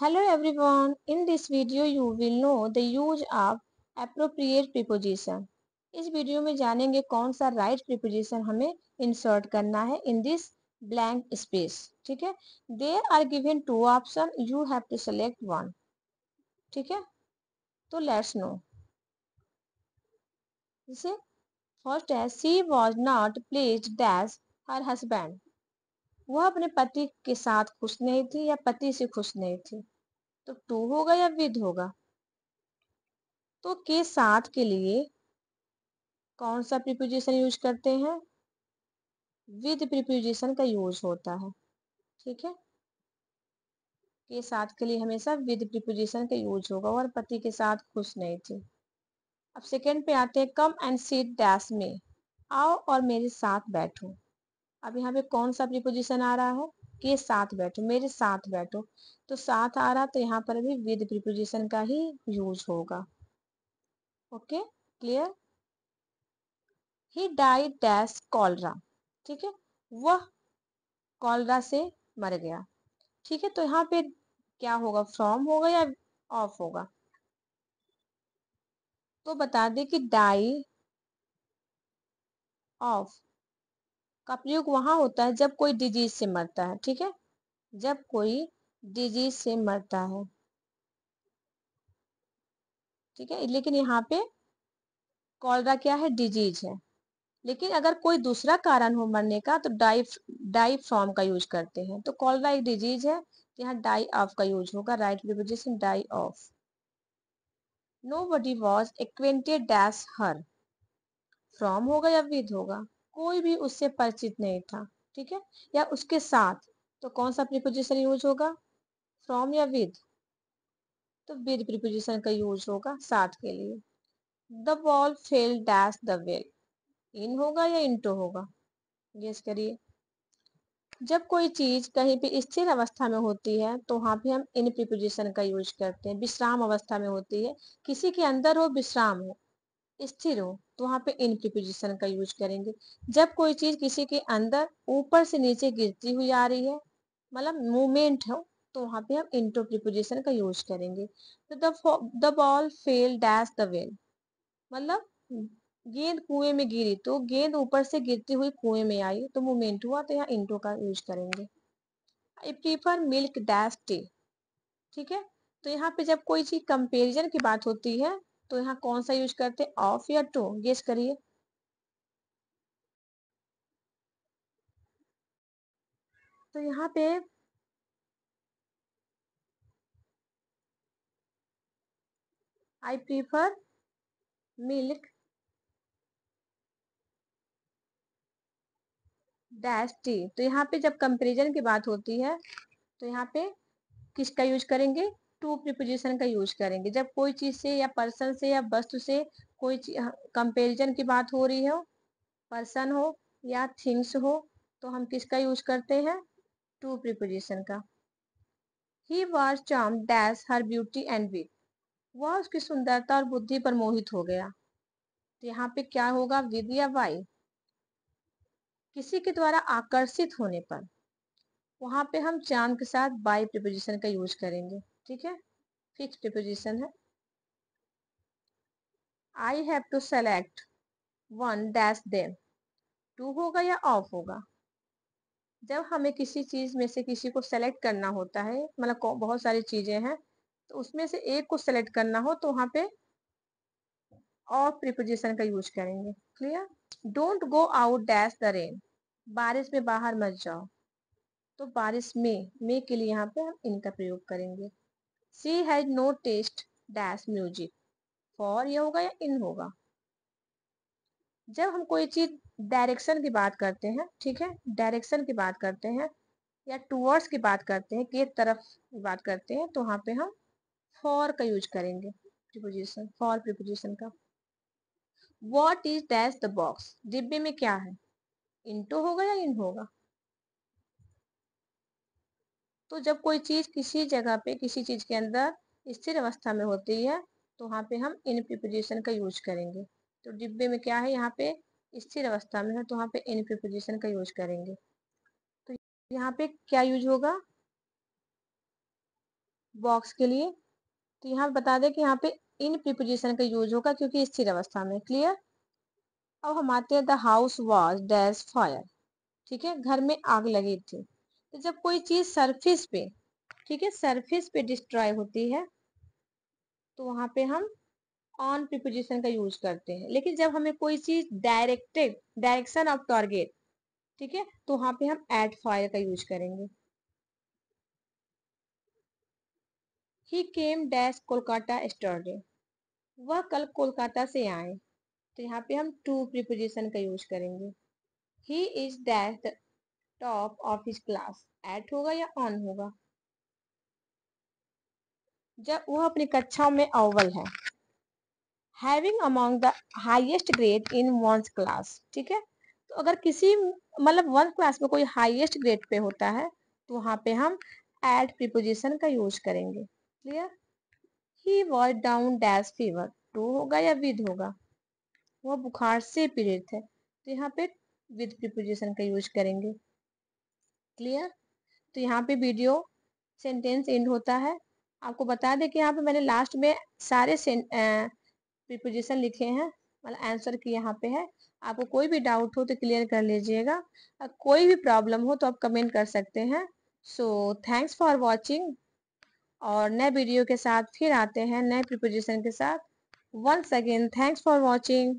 Hello everyone, in this video you will know the use of appropriate preposition. इस वीडियो में जानेंगे कौन सा राइट right प्रिपोजिशन हमें इंसर्ट करना है इन दिस ब्लैंक स्पेस ठीक है there are given two option you have to select one ठीक है तो लेट्स नो जैसे फर्स्ट है she was not pleased dash her husband वह अपने पति के साथ खुश नहीं थी या पति से खुश नहीं थी तो टू होगा या विद होगा तो के साथ के लिए कौन सा प्रिपोजिशन यूज करते हैं विद प्रिपोजिशन का यूज होता है ठीक है के साथ के लिए हमेशा विद प्रिपोजिशन का यूज होगा और पति के साथ खुश नहीं थी अब सेकेंड पे आते हैं कम एंड सीट डैश में आओ और मेरे साथ बैठो अब यहाँ पे कौन सा प्रीपोजिशन आ रहा हो कि साथ बैठो मेरे साथ बैठो तो साथ आ रहा तो यहाँ पर भी विद प्रीपोजिशन का ही यूज होगा okay clear he died dash cholera ठीक है वह कॉलरा से मर गया ठीक है तो यहाँ पे क्या होगा फ्रॉम होगा या ऑफ होगा तो बता दे कि डाई ऑफ का प्रयोग वहाँ होता है जब कोई डिजीज से मरता है ठीक है जब कोई डिजीज से मरता है ठीक है लेकिन यहाँ पे कॉलरा क्या है डिजीज है लेकिन अगर कोई दूसरा कारण हो मरने का तो डाई डाई फ्रॉम का यूज करते हैं तो कॉलरा एक डिजीज है यहाँ डाई ऑफ का यूज होगा right preposition die of nobody was acquainted dash her from होगा या विद होगा कोई भी उससे परिचित नहीं था ठीक है या उसके साथ तो कौन सा प्रिपोजिशन यूज होगा फ्रॉम या विद तो विद प्रिपोजिशन का यूज होगा साथ के लिए the ball fell dash the well in होगा या इंटू होगा गेस करिए जब कोई चीज कहीं पे स्थिर अवस्था में होती है तो वहां पे हम इन प्रिपोजिशन का यूज करते हैं विश्राम अवस्था में होती है किसी के अंदर हो विश्राम हो स्थिर हो तो वहां पे इन प्रिपोजिशन का यूज करेंगे जब कोई चीज किसी के अंदर ऊपर से नीचे गिरती हुई आ रही है मतलब मूवमेंट हो तो वहां पे हम इंटो प्रिपोजिशन का यूज करेंगे तो the ball fell dash the well मतलब गेंद कुएं में गिरी तो गेंद ऊपर से गिरती हुई कुएं में आई तो मूवमेंट हुआ तो यहाँ इंटो का यूज करेंगे I prefer milk dash tea ठीक है तो यहाँ पे जब कोई चीज कंपेरिजन की बात होती है तो यहाँ कौन सा यूज करते ऑफ या टू गेस करिए तो यहाँ पे I prefer milk dash tea तो यहाँ पे जब कंपेरिजन की बात होती है तो यहाँ पे किसका यूज करेंगे टू प्रिपोजिशन का यूज करेंगे जब कोई चीज से या पर्सन से या वस्तु से कोई कंपेरिजन हाँ, की बात हो रही हो पर्सन हो या थिंग्स हो तो हम किसका यूज करते हैं टू प्रिपोजिशन का he was charm dash her beauty and with वह उसकी सुंदरता और बुद्धि पर मोहित हो गया तो यहाँ पे क्या होगा विद या वाई किसी के द्वारा आकर्षित होने पर वहां पे हम चांद के साथ बाई प्रिपोजिशन का यूज करेंगे ठीक है फिक्स प्रिपोजिशन है I have to select one dash them to होगा या ऑफ होगा जब हमें किसी चीज़ में से किसी को सेलेक्ट करना होता है मतलब बहुत सारी चीज़ें हैं तो उसमें से एक को सेलेक्ट करना हो तो वहां पे ऑफ प्रिपोजिशन का यूज करेंगे clear don't go out dash the rain बारिश में बाहर मत जाओ तो बारिश में मे के लिए यहाँ पे हम इनका प्रयोग करेंगे she has no taste dash music for ये होगा या इन होगा जब हम कोई चीज डायरेक्शन की बात करते हैं ठीक है डायरेक्शन की बात करते हैं या टूवर्ड्स की बात करते हैं के तरफ बात करते हैं तो वहां पे हम फॉर का यूज करेंगे प्रिपोजिशन फॉर प्रिपोजिशन का what is dash the box डिब्बे में क्या है इंटू होगा या इन होगा तो जब कोई चीज़ किसी जगह पे किसी चीज़ के अंदर स्थिर अवस्था में होती है तो वहाँ पे हम इन प्रिपोजिशन का यूज करेंगे तो डिब्बे में क्या है यहाँ पे स्थिर अवस्था में है तो वहाँ पे इन प्रिपोजिशन का यूज करेंगे तो यहाँ पे क्या यूज होगा बॉक्स के लिए तो यहाँ बता दें कि यहाँ पे इन प्रिपोजिशन का यूज होगा क्योंकि स्थिर अवस्था में क्लियर अब हम आते हैं the house was dash fire ठीक है घर में आग लगी थी तो जब कोई चीज सरफेस पे ठीक है सरफेस पे डिस्ट्रॉय होती है तो वहां पे हम ऑन प्रिपोजिशन का यूज करते हैं लेकिन जब हमें कोई चीज डायरेक्टेड डायरेक्शन ऑफ टारगेट ठीक है तो वहां पे हम एट फायर का यूज करेंगे ही केम डैश कोलकाता स्टर्डे वह कल कोलकाता से आए तो यहाँ पे हम टू प्रिपोजिशन का यूज करेंगे he is dash top of his class at होगा या ऑन होगा जब वह अपनी कक्षाओं में अव्वल है having among the highest grade in ones class ठीक है तो अगर किसी मतलब वन क्लास में कोई हाइएस्ट ग्रेड पे होता है तो वहां पे हम एट प्रिपोजिशन का यूज करेंगे clear he was down dash fever to होगा या विद होगा वह बुखार से पीड़ित है तो यहाँ पे विद प्रिपोजिशन का यूज करेंगे क्लियर तो यहाँ पे वीडियो सेंटेंस एंड होता है आपको बता दें कि यहाँ पे मैंने लास्ट में सारे प्रिपोजिशन लिखे हैं मतलब आंसर की यहाँ पे है आपको कोई भी डाउट हो तो क्लियर कर लीजिएगा और कोई भी प्रॉब्लम हो तो आप कमेंट कर सकते हैं सो थैंक्स फॉर वॉचिंग और नए वीडियो के साथ फिर आते हैं नए प्रिपोजिशन के साथ once again thanks for watching